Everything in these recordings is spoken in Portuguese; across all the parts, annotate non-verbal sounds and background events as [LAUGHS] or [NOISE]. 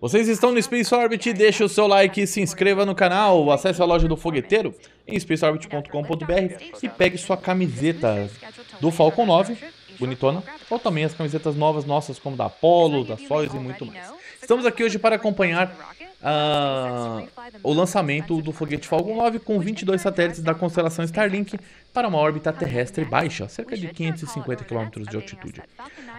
Vocês estão no Space Orbit, deixe o seu like e se inscreva no canal, acesse a loja do Fogueteiro em spaceorbit.com.br e pegue sua camiseta do Falcon 9 bonitona, ou também as camisetas novas nossas, como da Apollo, da Soyuz e muito mais. Estamos aqui hoje para acompanhar uh, o lançamento do foguete Falcon 9 com 22 satélites da constelação Starlink para uma órbita terrestre né? baixa, cerca de 550 km é de altitude.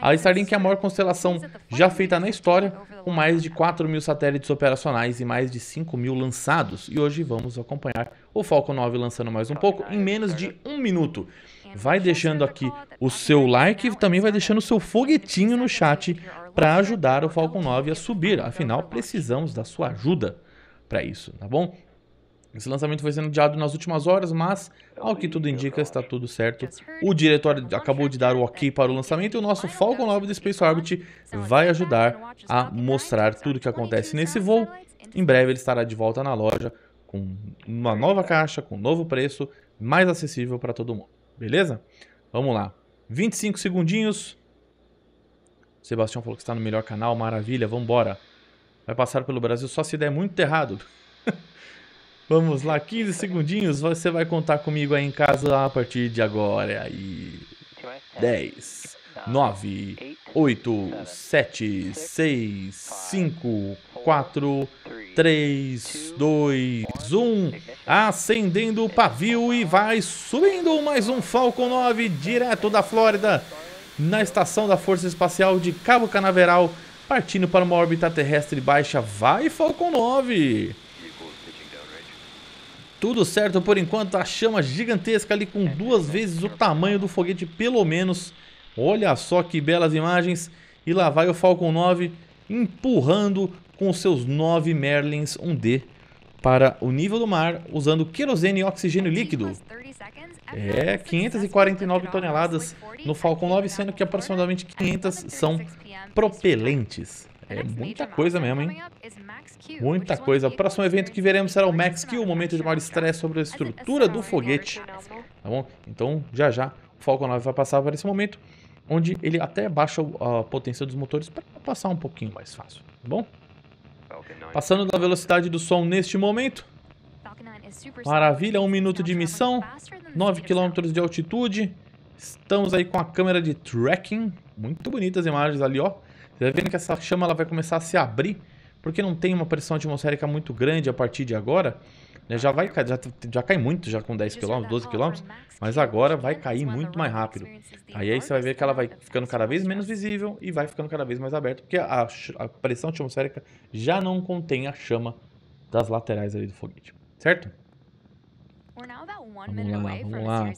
A Starlink é a maior constelação já feita na história, com mais de 4 mil satélites operacionais e mais de 5 mil lançados. E hoje vamos acompanhar o Falcon 9 lançando mais um pouco em menos de um minuto vai deixando aqui o tá? seu like e também vai deixando o seu foguetinho no chat para ajudar o Falcon 9 a tá subir. Afinal, precisamos da sua ajuda para isso, tá bom? Esse lançamento foi sendo adiado nas últimas horas, mas, ao que tudo indica, está tudo certo. O diretório acabou de dar o ok para o lançamento e o nosso Falcon 9 do Space Orbit vai ajudar a mostrar tudo o que acontece nesse voo. Em breve ele estará de volta na loja com uma nova caixa, com um novo preço, mais acessível para todo mundo. Beleza? Vamos lá. 25 segundinhos. Sebastião falou que está no melhor canal, maravilha, vambora. Vai passar pelo Brasil só se der muito errado. [LAUGHS] vamos lá, 15 segundinhos, você vai contar comigo aí em casa a partir de agora. É aí. 10, 9, 8, 7, 6, 5, 4, 3, 2, 1. Acendendo o pavio e vai subindo mais um Falcon 9 direto da Flórida. Na estação da Força Espacial de Cabo Canaveral, partindo para uma órbita terrestre baixa. Vai Falcon 9! Tudo certo por enquanto, a chama gigantesca ali com duas vezes o tamanho do foguete, pelo menos. Olha só que belas imagens. E lá vai o Falcon 9 empurrando com seus nove Merlins 1D para o nível do mar usando querosene e oxigênio líquido. É, 549 toneladas no Falcon 9, sendo que aproximadamente 500 são propelentes. É muita coisa mesmo, hein? Muita coisa. O próximo evento que veremos será o Max Q, o momento de maior estresse sobre a estrutura do foguete. Tá bom? Então, já já, o Falcon 9 vai passar por esse momento onde ele até baixa a potência dos motores para passar um pouquinho mais fácil, tá bom? Passando da velocidade do som neste momento. Maravilha, um minuto de missão, 9 km de altitude. Estamos aí com a câmera de tracking, muito bonitas as imagens ali, ó. Você vai tá vendo que essa chama ela vai começar a se abrir, porque não tem uma pressão atmosférica muito grande a partir de agora. Né, já vai já, já cai muito já com 10 km, 12 km, mas agora vai cair muito mais rápido. Aí, aí você vai ver que ela vai ficando cada vez menos visível e vai ficando cada vez mais aberta, porque a, a pressão atmosférica já não contém a chama das laterais ali do foguete, certo? Vamos lá, vamos lá.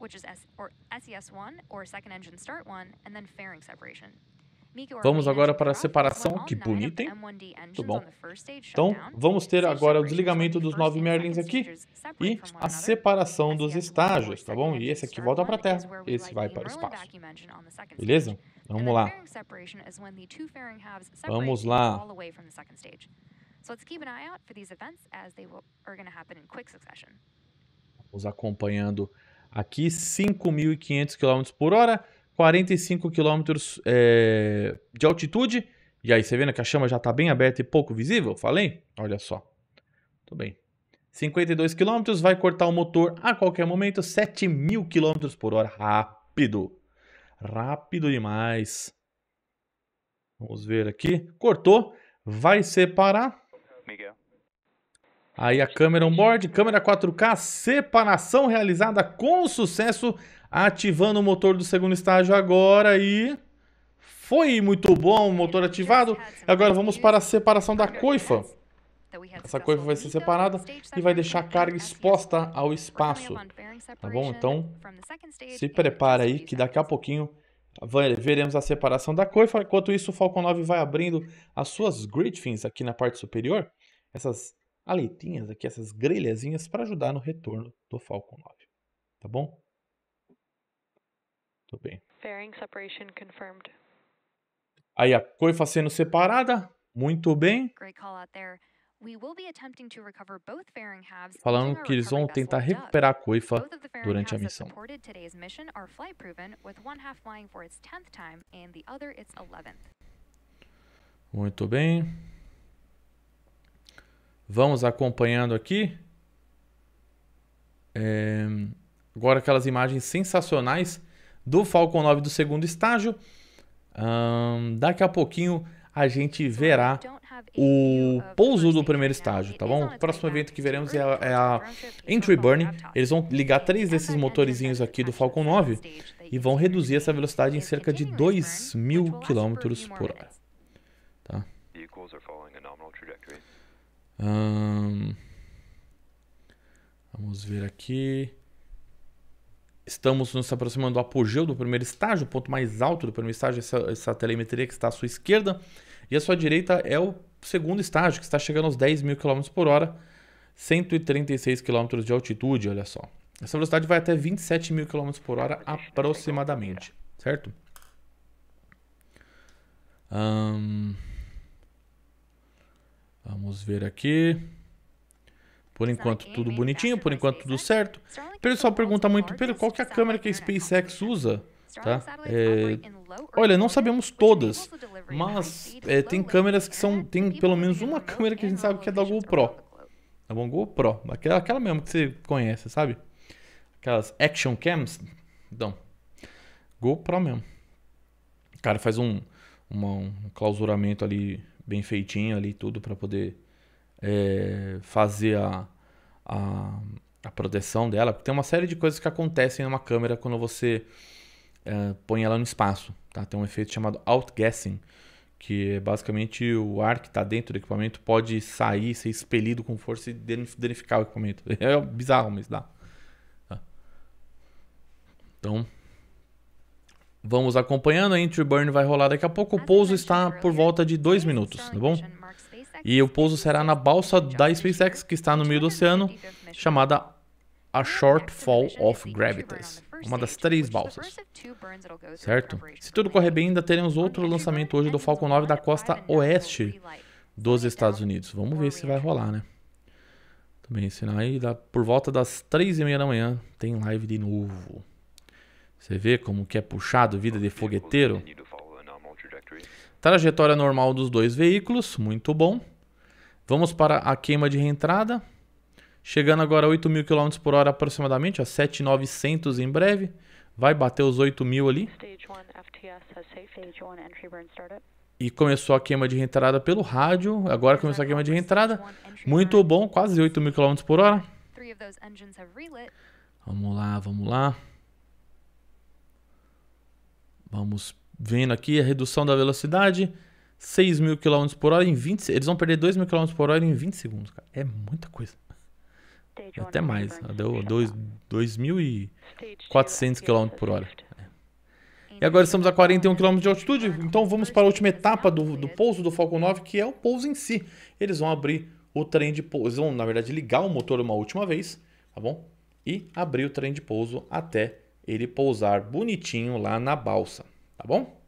which is S or ses or second engine start one, and then fairing separation. Vamos agora para a separação, que bonita, hein? Muito bom. Então, vamos ter agora o desligamento dos nove Merlins aqui e a separação dos estágios, tá bom? E esse aqui volta para a Terra, esse vai para o espaço. Beleza? Vamos lá. Vamos lá. Vamos acompanhando aqui 5.500 km por hora. 45 quilômetros é, de altitude. E aí você vendo né, que a chama já está bem aberta e pouco visível? Falei? Olha só. Tudo bem. 52 quilômetros, vai cortar o motor a qualquer momento, 7 mil quilômetros por hora. Rápido. Rápido demais. Vamos ver aqui. Cortou. Vai separar. Miguel. Aí a câmera on board, câmera 4K, separação realizada com sucesso ativando o motor do segundo estágio agora e... Foi muito bom, o motor ativado. Agora vamos para a separação da coifa. Essa coifa vai ser separada e vai deixar a carga exposta ao espaço. Tá bom? Então, se prepara aí que daqui a pouquinho veremos a separação da coifa. Enquanto isso, o Falcon 9 vai abrindo as suas grid fins aqui na parte superior. Essas aletinhas aqui, essas grelhazinhas para ajudar no retorno do Falcon 9. Tá bom? Muito bem. Fairing separation confirmed. Aí a coifa sendo separada. Muito bem. Great call out there. Falando que eles vão tentar recuperar a coifa durante a missão. Muito bem. Vamos acompanhando aqui. É... Agora aquelas imagens sensacionais do Falcon 9 do segundo estágio. Um, daqui a pouquinho a gente verá o pouso do primeiro estágio, tá bom? O próximo evento que veremos é a, é a Entry Burn. Eles vão ligar três desses motorizinhos aqui do Falcon 9 e vão reduzir essa velocidade em cerca de 2 mil km por hora. Tá? Um, vamos ver aqui. Estamos nos aproximando do apogeu do primeiro estágio, o ponto mais alto do primeiro estágio, essa, essa telemetria que está à sua esquerda. E à sua direita é o segundo estágio, que está chegando aos 10 mil km por hora, 136 km de altitude, olha só. Essa velocidade vai até 27 mil km por hora aproximadamente, certo? vamos ver aqui. Por enquanto tudo bonitinho, por enquanto tudo certo. O pessoal pergunta muito, pelo qual que é a câmera que a SpaceX usa? Tá? tá? É, olha, não sabemos todas, mas é, tem câmeras que são, tem pelo menos uma câmera que a gente sabe que é da GoPro. Tá bom? GoPro, aquela, aquela mesmo que você conhece, sabe? Aquelas action cams. Então, GoPro mesmo. O cara faz um, uma, um clausuramento ali bem feitinho ali, tudo para poder é, fazer a, a, a, proteção dela. porque Tem uma série de coisas que acontecem em uma câmera quando você é, põe ela no espaço. Tá? Tem um efeito chamado outgassing, que é basicamente o ar que está dentro do equipamento pode sair, ser expelido com força e danificar o equipamento. [LAUGHS] É bizarro, mas dá. Tá? Então, vamos acompanhando. A entry burn vai rolar daqui a pouco. O pouso está por volta de 2 minutos, tá bom? E o pouso será na balsa da SpaceX, que está no meio do oceano, chamada A Short Fall of Gravitas. Uma das três balsas. Certo? Se tudo correr bem, ainda teremos outro lançamento hoje do Falcon 9 da costa oeste dos Estados Unidos. Vamos ver se vai rolar, né? Também ensinar aí, dá, por volta das três e meia da manhã tem live de novo. Você vê como que é puxado vida de fogueteiro? Trajetória normal dos dois veículos, muito bom. Vamos para a queima de reentrada. Chegando agora a 8 mil km por hora aproximadamente, a 7,900 em breve. Vai bater os 8 mil ali. E começou a queima de reentrada pelo rádio. Agora começou a queima de reentrada. Muito bom, quase 8 mil km por hora. Vamos lá, vamos lá. Vamos vendo aqui a redução da velocidade. 6 mil km por hora em 20 Eles vão perder 2 mil km por hora em 20 segundos, cara. É muita coisa. Até mais. Deu 2.400 km por hora. É. E agora estamos a 41 km de altitude, então vamos para a última etapa do, do pouso do Falcon 9, que é o pouso em si. Eles vão abrir o trem de pouso, eles vão, na verdade, ligar o motor uma última vez, tá bom? E abrir o trem de pouso até ele pousar bonitinho lá na balsa, tá bom?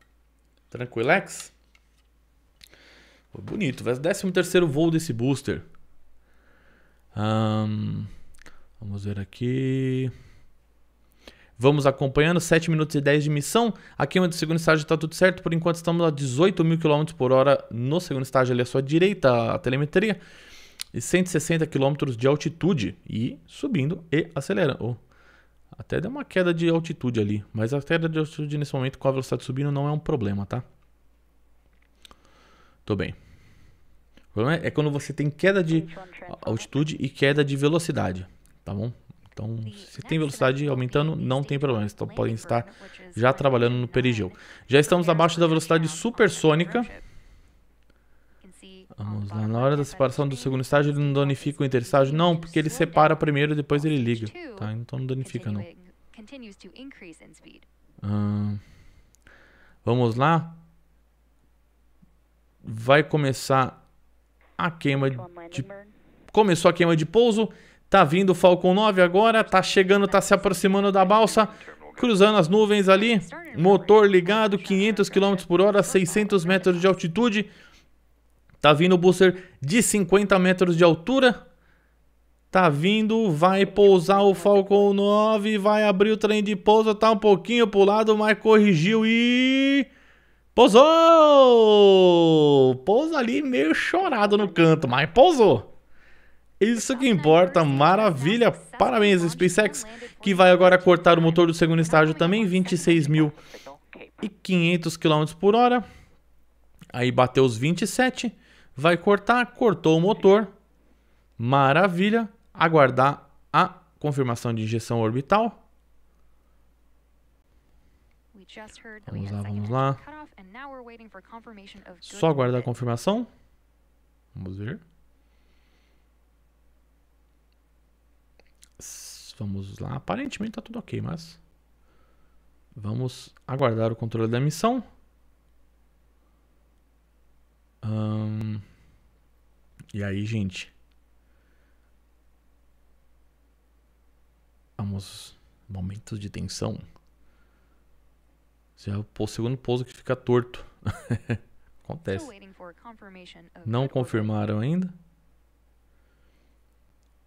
Tranquilex? Foi bonito. 13 terceiro voo desse booster. Um, vamos ver aqui. Vamos acompanhando, 7 minutos e 10 de missão. Aqui é no segundo estágio está tudo certo. Por enquanto estamos a 18 mil km por hora no segundo estágio, ali à sua direita, a telemetria. E 160 km de altitude. E subindo e acelerando. Oh, até deu uma queda de altitude ali. Mas a queda de altitude nesse momento com a velocidade subindo não é um problema, tá? Tô bem. O problema é, é quando você tem queda de né? altitude e queda de velocidade, tá bom? Então, se né? tem velocidade aumentando, não tem problema. Então, podem estar já trabalhando no perigeu. Já estamos abaixo da velocidade supersônica. Vamos lá. Na hora da separação do segundo estágio, ele não danifica o interestágio? Não, porque ele separa primeiro e depois ele liga. Tá? Então, não danifica, não. vamos lá. Vai começar a queima de... Começou a queima de pouso. Tá vindo o Falcon 9 agora. Tá chegando, tá se aproximando da balsa. Cruzando as nuvens ali. Motor ligado, 500 km por hora, 600 metros de altitude. Tá vindo o booster de 50 metros de altura. Tá vindo, vai pousar o Falcon 9, vai abrir o trem de pouso, tá um pouquinho pro lado, mas corrigiu e... Pousou! Pousa ali meio chorado no canto, mas pousou. Isso que importa, maravilha! Parabéns, SpaceX, que vai agora cortar o motor do segundo estágio também, 26.500 km por hora. Aí bateu os 27, vai cortar, cortou o motor. Maravilha! Aguardar a confirmação de injeção orbital. Vamos lá, vamos lá. Só aguardar a confirmação. Vamos ver. Vamos lá. Aparentemente está tudo ok, mas... Vamos aguardar o controle da missão. E aí, gente? Vamos. Momentos de tensão. Esse é o segundo pouso que fica torto. [LAUGHS] Acontece. Não confirmaram ainda.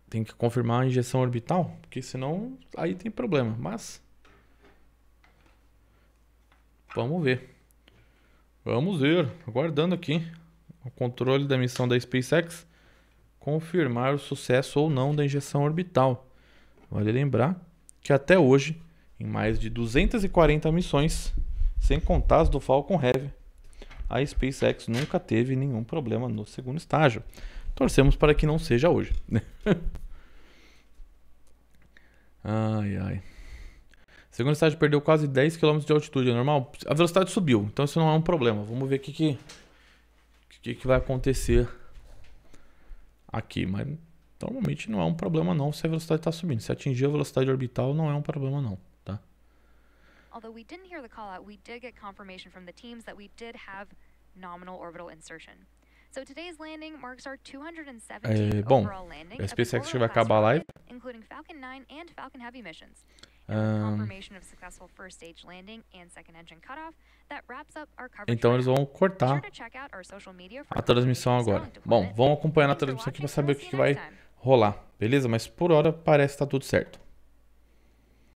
Tem que confirmar a injeção orbital, porque senão aí tem problema. Mas vamos ver. Vamos ver. Aguardando aqui o controle da missão da SpaceX confirmar o sucesso ou não da injeção orbital. Vale lembrar que até hoje em mais de 240 missões, sem contar as do Falcon Heavy. A SpaceX nunca teve nenhum problema no segundo estágio. Torcemos para que não seja hoje. Né? [LAUGHS] ai, ai. segundo estágio perdeu quase 10 km de altitude, é normal? A velocidade subiu, então isso não é um problema. Vamos ver o que, que, que, que vai acontecer aqui, mas normalmente não é um problema não se a velocidade está subindo. Se atingir a velocidade orbital não é um problema não. Although we didn't hear the call out, we did get confirmation from the teams that we did have nominal orbital insertion. So today's landing marks our é, bom, overall landing a SpaceX vai acabar a live. Including Falcon 9 and Falcon Heavy missions. Então eles vão cortar a transmissão agora. Bom, vamos acompanhar a transmissão aqui para saber o que, que vai rolar, beleza? Mas por hora parece que tá tudo certo.